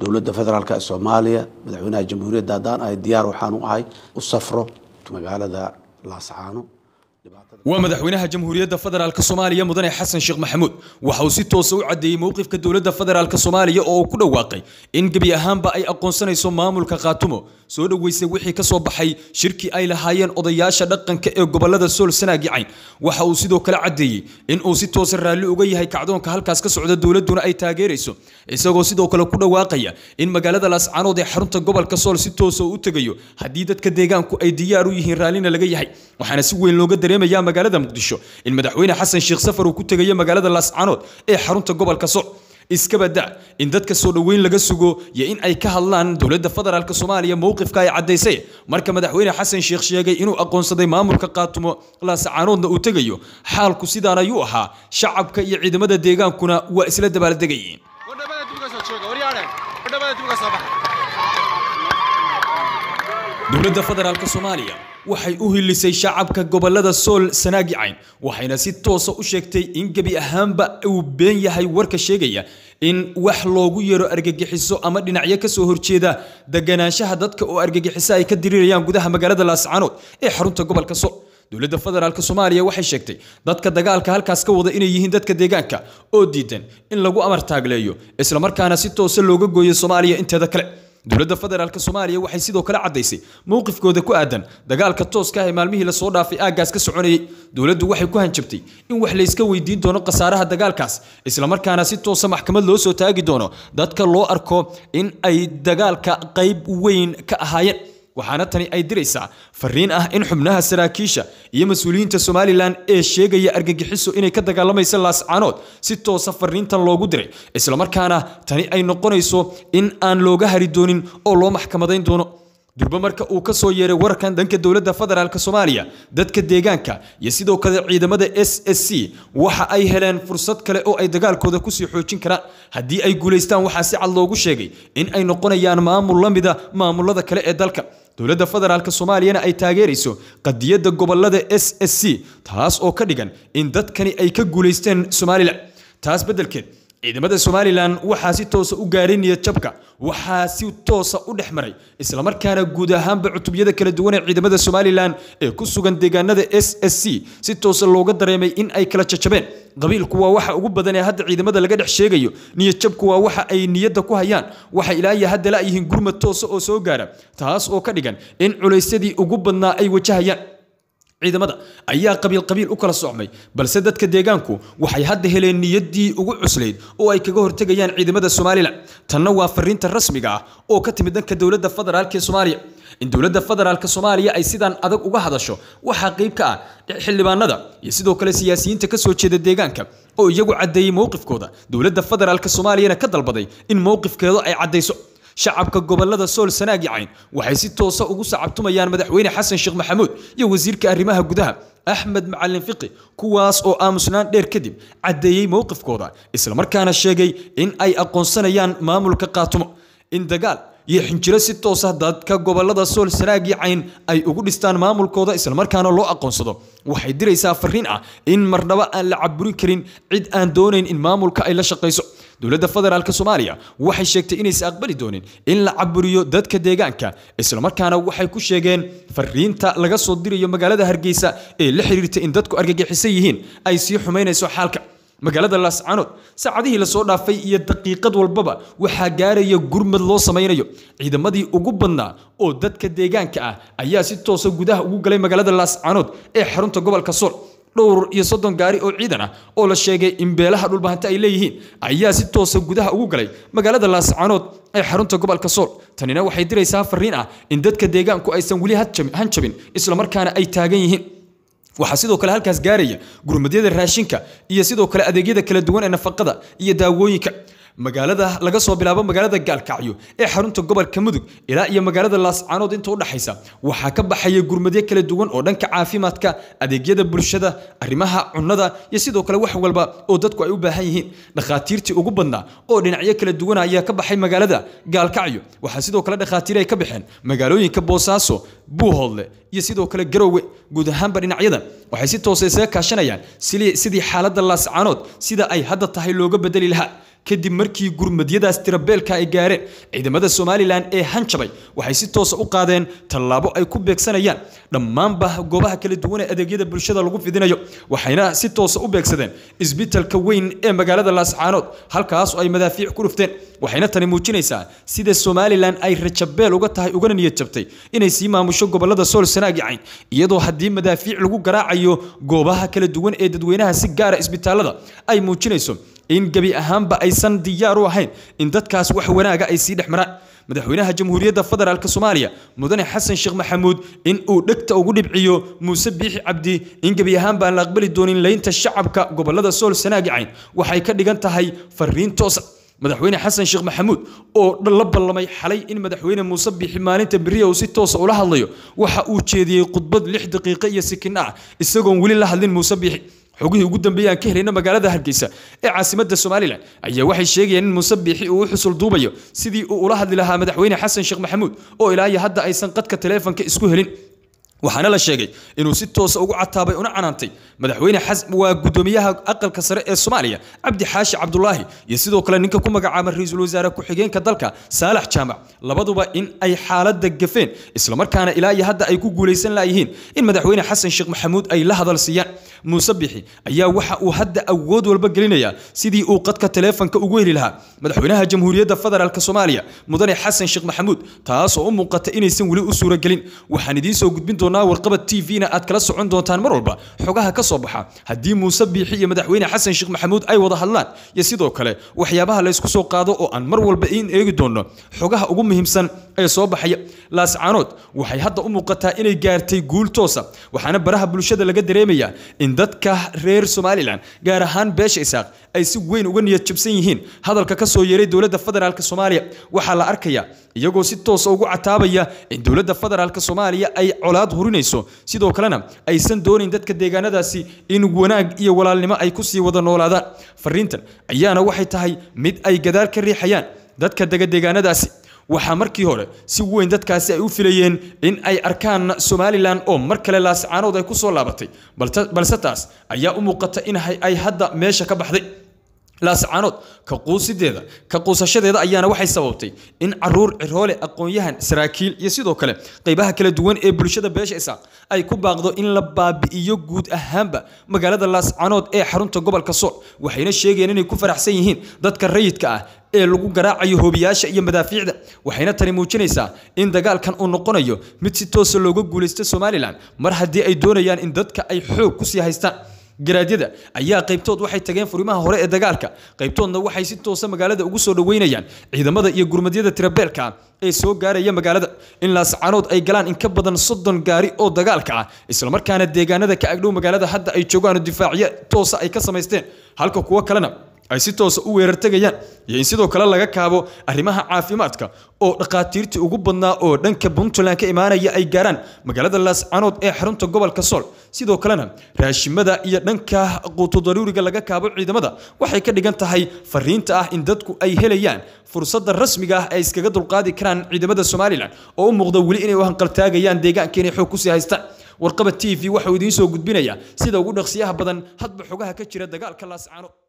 dowladda federaalk ee soomaaliya madaxweynaha jamhuuriyadda haddaan ahay diyaar waxaan u ahay u safro magaalada laascaano waa madaxweynaha jamhuuriyadda federaalk soomaaliya mudane xasan sheekh maxamuud waxa uu si toosa ah u caddeeyey mowqifka dowladda federaalk soomaaliya oo uu ku dhawaaqay in gebi ahaanba ay aqoonsanayso maamulka khaatumo soo dhoweysay wixii ka soo baxay shirkii ay lahaayeen odayaasha dhaqanka ee gobollada sool sanaagi cayn waxa uu sidoo kale caddeeyey in uu si toosa ah raalli uga yahay kacdoonka halkaas ka socda dowladduna ay taageerayso isagoo sidoo kale ku dhawaaqaya in magaalada laascaanood ee xarunta gobolka sool si toosa ah u u tegayo haddii dadka deegaanku ay diyaar u yihiin raallina laga yahay waxaana si weyn looga dareen sameynaya magaalada muqdisho in madaxweyne xasan sheekh safar uu ku tegaya magaalada laascanood ee xarunta gobolka soc iskabada in dadka soo dhoweyn laga sugo iyo in ay ka hadlaan dowladda federaalk soomaaliya mowqifka ay caddaysay marka madaxweyne xasan sheekh sheegay inuu aqoonsaday maamulka qaatumo laascanoodna uu tegayo xaalku sidaan ayuu ahaa shacabka iyo ciidamada deegaankuna waa isla dabaaldegayiin dowladda federaalk soomaaliya waxay u hilisay shacabka gobolada sool sanaagi cayn waxayna si toosa u sheegtay in gebi ahaanba uu been yahay warka sheegaya in wax loogu yeero argagixiso ama dhinacyo ka soo horjeeda deganaanshaha dadka oo argagixiso ay ka diriirayaan gudaha magaalada laascaanood ee xarunta gobolka sool dowladda federaalk soomaaliya waxay sheegtay dadka dagaalka halkaas ka wada inay yihiin dadka deegaanka oo diidan in lagu amartaagleeyo islamarkaana si toosa looga gooyo soomaaliya inteeda kale dowladda federaalk soomaaliya waxay sidoo kale caddaysay mowqifkooda ku aadan dagaalka tooska ah ee maalmihii lasoo dhaafay aaggaas ka soconayay dowladdu waxay ku hanjabtay in wax layska weydiin doono khasaaraha dagaalkaas islamarkaana si toosa maxkamad loo soo taagi doono dadka loo arko in ay dagaalka qayb weyn ka ahaayeen waxaana tani ay diraysaa fariin ah in xubnaha saraakiisha iyo mas-uuliyiinta somalilan ee sheegaya argagixiso inay ka dagaalamaysa laascaanood si toosa fariintan loogu diray islamarkaana tani ay noqonayso in aan looga hari doonin oo loo maxkamadayn doono durbe marka uu ka soo yeeray wararkan dhanka dowladda federaalk soomaaliya dadka deegaanka iyo sidoo kale ciidamada s s c waxa ay heleen fursad kale oo ay dagaalkooda kusii xoojin karaan haddii ay guulaystaan waxaa si cad loogu sheegay in ay noqonayaan maamul la mida maamulada kale ee dalka dowladda federaalk soomaaliyana ay taageerayso qadiyadda gobolada s s c taas oo ka dhigan in dadkani ay ka guulaysteen somaalila taas beddelkeed ciidamada somalilan waxaa si toosa u gaarinaya jabka waxaa si toosa u dhex maray islamarkaana guud ahaanba cutubyada kala duwan ee ciidamada somalilan ee ku sugan deegaanada s s c si toosa looga dareemay in ay kala jajabeen qabiilku waa waxa ugu badan ee hadda ciidamada laga dhex sheegayo niyadjabku waa waxa ay niyadda ku hayaan waxay ilaahiya hadda la-yihiin gurmad toosa oo soo gaara taas oo ka dhigan in culaysyadii ugu badnaa ay wajahayaan ciidamada ayaa qabiil qabiil u kala socmay balse dadka deegaanku waxay hadda heleen niyaddii ugu cuslayd oo ay kaga hortegayaan ciidamada somalilan tanna waa fariinta rasmiga ah oo ka timid dhanka dowladda federaalka ee soomaaliya in dowladda federaalka soomaaliya ay sidaan adag uga hadasho waxaa qayb ka ah xildhibaanada iyo sidoo kale siyaasiyiinta ka soo jeeda deegaanka oo iyagu caddeeyey mowqifkooda dowladda federaalk soomaaliyana ka dalbaday in mowqifkeedu ay caddayso shacabka gobolada sool sanaag iyo cayn waxay si toosa ugu sacabtumayaan madaxweyne xasan sheekh maxamuud iyo wasiirka arrimaha gudaha axmed macalin fiqi kuwaas oo aamusnaan dheer kadib caddeeyey mowqifkooda islamarkaana sheegay in ay aqoonsanayaan maamulka qaatumo in dagaal iyo xinjiro si toosa ah dadka gobolada sool sanaag iyo cayn ay ugu dhistaan maamulkooda islamarkaana loo aqoonsado waxay diraysaa fariin ah in marnabo aan la caburin karin cid aan doonayn in maamulka ay la shaqayso dowladda federaalk soomaaliya waxay sheegtay inaysa aqbali doonin in la caburiyo dadka deegaanka islamarkaana waxay ku sheegeen fariinta laga soo dirayo magaalada hargeysa ee la xiriirta in dadku argagixisan yihiin ay sii xumaynayso xaalka magaalada laascanood saacadihii lasoo dhaafay iyo daqiiqad walbaba waxaa gaaraya gurmad loo samaynayo ciidamadii ugu badnaa oo dadka deegaanka ah ayaa si toosa gudaha ugu galay magaalada laascanood ee xarunta gobolka sool dhowr iyo soddon gaari oo ciidan ah oo la sheegay in beelaha dhulbahanta ay leeyihiin ayaa si toosa ah gudaha ugu galay magaalada laascanood ee xarunta gobolka sool tanina waxay diraysaa fariin ah in dadka deegaanku aysan weli hanjabin islamarkaana ay taagan yihiin waxaa sidoo kale halkaas gaaraya gurmadyada raashinka iyo sidoo kale adeegyada kala duwan ee nafaqada iyo daawooyinka magaalada laga soo bilaabo magaalada gaalkacyo ee xarunta gobolka mudug ilaa iyo magaalada laascanood inta udhexaysa waxaa ka baxaya gurmadyo kala duwan oo dhanka caafimaadka adeegyada bulshada arrimaha cunnada iyo sidoo kale wax walba oo dadku ay u baahan yihiin dhakhaatiirtii ugu badnaa oo dhinacyo kala duwan ayaa ka baxay magaalada gaalkacyo waxaa sidoo kale dhakhaatiir ay ka baxeen magaalooyinka boosaaso buuhoodle iyo sidoo kale garowe guud ahaanba dhinacyada waxay si toosa isaga kaashanayaan sidii xaaladda laascanood sida ay hadda tahay looga bedeli lahaa kadib markii gurmadyadaas tirabeelka ay gaareen ciidamada somalilan ee hanjabay waxay si toosa ah u qaadeen tallaabo ay ku beegsanayaan dhammaanba goobaha kala duwan ee adeegyada bulshada lagu fidinayo waxayna si toosa ah u beegsadeen isbitalka weyn ee magaalada laascaanood halkaaso ay madaafiic ku dhufteen waxayna tani muujinaysaa sida somalilan ay rajabeel uga tahay ugana niyad jabtay inay sii maamusho gobolada sool sanaag iyadoo haddii madaafiic lagu garaacayo goobaha kala duwan ee dadweynaha si gaara isbitaalada ay muujinayso in gebi ahaanba ay aysan diyaar u ahayn in dadkaas wax wanaaga ay sii dhex maraan madaxweynaha jamhuuriyadda federaalk soomaaliya mudane xasan sheekh maxamuud in uu dhegta ugu dhibciyo muuse biixi cabdi in gebi ahaan baan la aqbali doonin laynta shacabka gobolada sool sanaagicayn waxay ka dhigan tahay fariin toosa madaxweyne xasan sheekh maxamuud oo la ballamay xalay in madaxweyne muuse biixi maalinta beriya uu si toosa ah ula hadlayo waxa uu jeediyey khudbad lix daqiiqo iyo sikin ah isagoon weli la hadlin muuse biixi xogihii ugu dambeeyey aan ka helayna magaalada hargeysa ee caasimadda somalilan ayaa waxay sheegayaan in muuse biixi uu u xusul duubayo sidii uu ula hadli lahaa madaxweyne xasan sheekh maxamuud oo ilaa hadda aysan qadka taleefanka isku helin waxaana la sheegay inuu si toosa ah ugu cataabay una canaantay madaxweyne waa guddoomiyaha aqalka sare ee soomaaliya cabdi xaashi cabdulaahi iyo sidoo kale ninka ku magacaaba ra-iisul wasaare ku-xigeenka dalka saalax jaamac labaduba in ay xaaladda gafeen islamarkaana ilaa iyo hadda ay ku guulaysan laayihiin in madaxweyne xasan sheekh maxamuud ay la hadal siiyaan muuse biixi ayaa waxa uu hadda awood walba gelinayaa sidii uu qadka taleefonka ugu heli lahaa madaxweynaha jamhuuriyadda federaalk soomaaliya mudane xasan sheekh maxamuud taasoo u muuqata inaysan weli u suuragelin waxaan idiin soo gudbin doonaa warqabad t v-na aad kala socon doontaan mar walba xogaha ka soo baxa haddii muuse biixi iyo madaxweyne xasan sheekh maxamuud ay wada hadlaan iyo sidoo kale waxyaabaha laysku soo qaado oo aan mar walba in eegi doono xogaha ugu muhiimsan ee soo baxaya laascaanood waxay hadda u muuqataa inay gaartay guul toosa waxaana baraha bulshada laga dareemayaa in dadka reer somalilan gaar ahaan beesha isaaq ay si weyn uga niyad jabsan yihiin hadalka ka soo yeeray dowladda federaalk soomaaliya waxaa la arkayaa iyagoo si toosa ah ugu cataabaya in dowladda federaalk soomaaliya ay colaad hurinayso sidoo kalena aysan doonayn dadka deegaanadaasi in wanaag iyo walaalnimo ay kusii wada noolaadaan fariintan ayaana waxay tahay mid ay gadaal ka riixayaan dadka dega deegaanadaasi waxaa markii hore si weyn dadkaasi ay u filayeen in ay arkaan somalilan oo mar kale laascaanood ay ku soo laabatay balse taas ayaa u muuqata in ay hadda meesha ka baxday laascaanood ka quusideeda ka quusashadeeda ayaana waxay sababtay in caruur ciroole aqoon-yahan saraakiil iyo sidoo kale qaybaha kala duwan ee bulshada beesha isaaq ay ku baaqdo in la baabi'iyo guud ahaanba magaalada laascaanood ee xarunta gobolka sool waxayna sheegeen inay ku faraxsan yihiin dadka rayidka ah ee lagu garaacayo hoobiyaasha iyo madaafiicda waxayna tani muujinaysaa in dagaalkan uu noqonayo mid si toosa ah looga guulaysta somalilan mar haddii ay doonayaan in dadka ay xoog kusii haystaan garaadyada ayaa qaybtood waxay tageen furimaha hore ee dagaalka qaybtoodna waxay si toosa magaalada ugu soo dhoweynayaan ciidamada iyo gurmadyada tirabeelka ee soo gaaraya magaalada in laascaanood ay galaan in ka badan soddon gaari oo dagaalka ah islamarkaana deegaanada ka agdhow magaalada hadda ay joogaan difaacyo toosa ay ka samaysteen halka kuwo kalena ay si toosa u weerar iyo in sidoo kale laga kaabo arrimaha caafimaadka oo dhakhaatiirtii ugu badnaa oo dhanka puntland ka imaanaya ay gaaraan magaalada laascanood ee xarunta gobolka sool sidoo kalena raashimada iyo dhanka quutu daruuriga laga kaabo ciidamada waxay ka dhigan tahay fariinta ah in dadku ay helayaan fursadda rasmiga ah ay iskaga dulqaadi karaan ciidamada somalilan oo u muuqda weli inay u hanqaltaagayaan deegaankeena xoog kusii haystaan warqaba t v waxau idiin soo gudbinaya sida ugu dhaqsiyaha badan hadba xogaha ka jira dagaalka laascanood